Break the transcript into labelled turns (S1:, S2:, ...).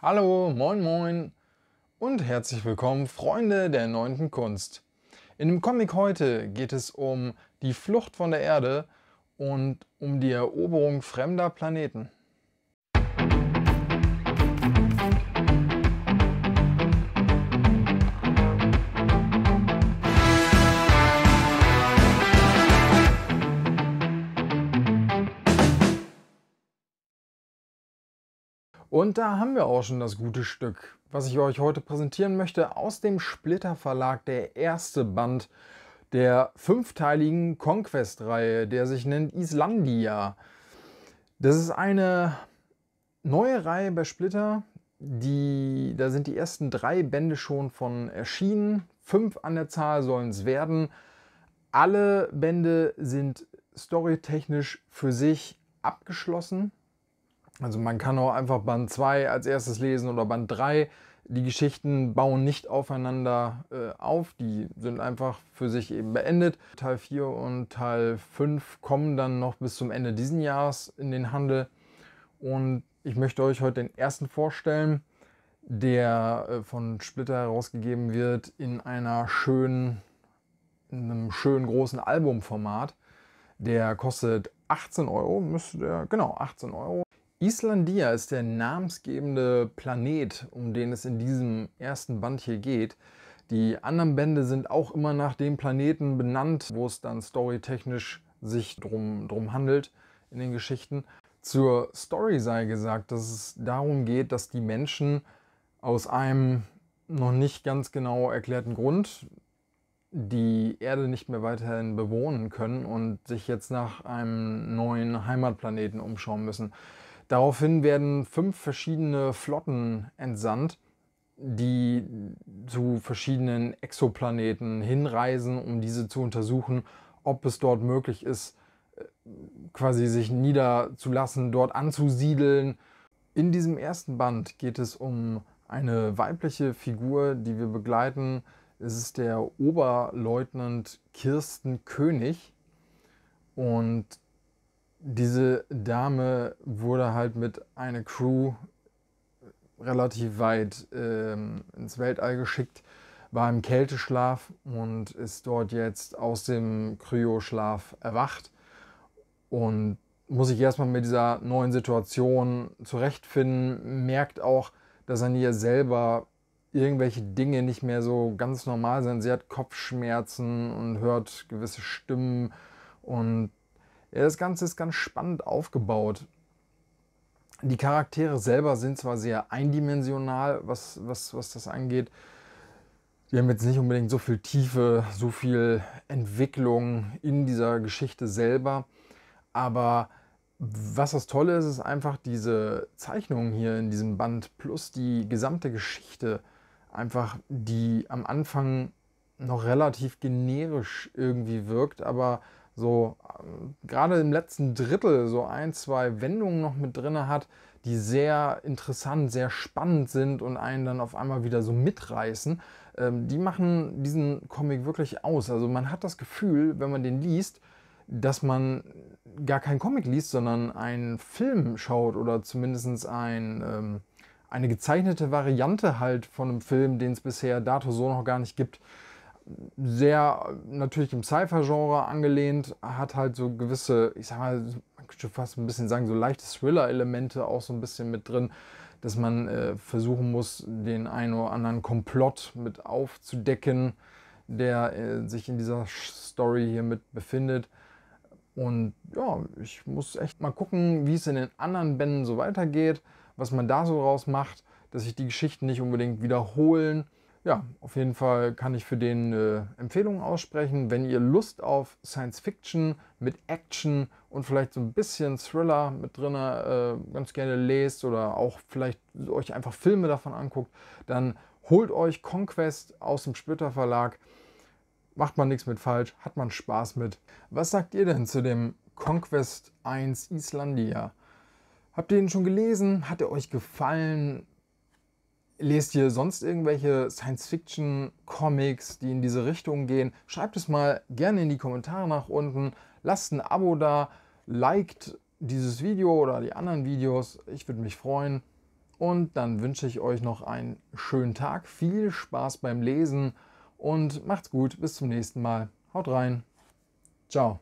S1: Hallo, moin moin und herzlich willkommen, Freunde der neunten Kunst. In dem Comic heute geht es um die Flucht von der Erde und um die Eroberung fremder Planeten. Und da haben wir auch schon das gute Stück, was ich euch heute präsentieren möchte aus dem Splitter Verlag, der erste Band der fünfteiligen Conquest-Reihe, der sich nennt Islandia. Das ist eine neue Reihe bei Splitter. Die, da sind die ersten drei Bände schon von erschienen. Fünf an der Zahl sollen es werden. Alle Bände sind storytechnisch für sich abgeschlossen. Also man kann auch einfach Band 2 als erstes lesen oder Band 3. Die Geschichten bauen nicht aufeinander äh, auf, die sind einfach für sich eben beendet. Teil 4 und Teil 5 kommen dann noch bis zum Ende dieses Jahres in den Handel. Und ich möchte euch heute den ersten vorstellen, der äh, von Splitter herausgegeben wird in einer schönen, in einem schönen großen Albumformat. Der kostet 18 Euro, müsste der, genau, 18 Euro. Islandia ist der namensgebende Planet, um den es in diesem ersten Band hier geht. Die anderen Bände sind auch immer nach dem Planeten benannt, wo es dann storytechnisch sich drum, drum handelt in den Geschichten. Zur Story sei gesagt, dass es darum geht, dass die Menschen aus einem noch nicht ganz genau erklärten Grund die Erde nicht mehr weiterhin bewohnen können und sich jetzt nach einem neuen Heimatplaneten umschauen müssen. Daraufhin werden fünf verschiedene Flotten entsandt, die zu verschiedenen Exoplaneten hinreisen, um diese zu untersuchen, ob es dort möglich ist, äh, quasi sich niederzulassen, dort anzusiedeln. In diesem ersten Band geht es um eine weibliche Figur, die wir begleiten. Es ist der Oberleutnant Kirsten König. Und diese Dame wurde halt mit einer Crew relativ weit ähm, ins Weltall geschickt, war im Kälteschlaf und ist dort jetzt aus dem Kryoschlaf erwacht und muss sich erstmal mit dieser neuen Situation zurechtfinden, merkt auch, dass an ihr selber irgendwelche Dinge nicht mehr so ganz normal sind. Sie hat Kopfschmerzen und hört gewisse Stimmen und ja, das Ganze ist ganz spannend aufgebaut. Die Charaktere selber sind zwar sehr eindimensional, was, was, was das angeht. Wir haben jetzt nicht unbedingt so viel Tiefe, so viel Entwicklung in dieser Geschichte selber. Aber was das Tolle ist, ist einfach diese Zeichnung hier in diesem Band plus die gesamte Geschichte. Einfach, die am Anfang noch relativ generisch irgendwie wirkt, aber so ähm, gerade im letzten Drittel so ein, zwei Wendungen noch mit drin hat, die sehr interessant, sehr spannend sind und einen dann auf einmal wieder so mitreißen, ähm, die machen diesen Comic wirklich aus. Also man hat das Gefühl, wenn man den liest, dass man gar keinen Comic liest, sondern einen Film schaut oder zumindest ein, ähm, eine gezeichnete Variante halt von einem Film, den es bisher dato so noch gar nicht gibt sehr natürlich im cypher genre angelehnt, hat halt so gewisse, ich sag mal, man könnte fast ein bisschen sagen, so leichte Thriller-Elemente auch so ein bisschen mit drin, dass man äh, versuchen muss, den einen oder anderen Komplott mit aufzudecken, der äh, sich in dieser Story hier mit befindet. Und ja, ich muss echt mal gucken, wie es in den anderen Bänden so weitergeht, was man da so draus macht, dass sich die Geschichten nicht unbedingt wiederholen ja, auf jeden Fall kann ich für den äh, Empfehlungen aussprechen. Wenn ihr Lust auf Science Fiction mit Action und vielleicht so ein bisschen Thriller mit drin äh, ganz gerne lest oder auch vielleicht euch einfach Filme davon anguckt, dann holt euch Conquest aus dem Splitter Verlag. Macht man nichts mit falsch, hat man Spaß mit. Was sagt ihr denn zu dem Conquest 1 Islandia? Habt ihr ihn schon gelesen? Hat er euch gefallen? Lest ihr sonst irgendwelche Science-Fiction-Comics, die in diese Richtung gehen? Schreibt es mal gerne in die Kommentare nach unten. Lasst ein Abo da, liked dieses Video oder die anderen Videos. Ich würde mich freuen. Und dann wünsche ich euch noch einen schönen Tag, viel Spaß beim Lesen und macht's gut. Bis zum nächsten Mal. Haut rein. Ciao.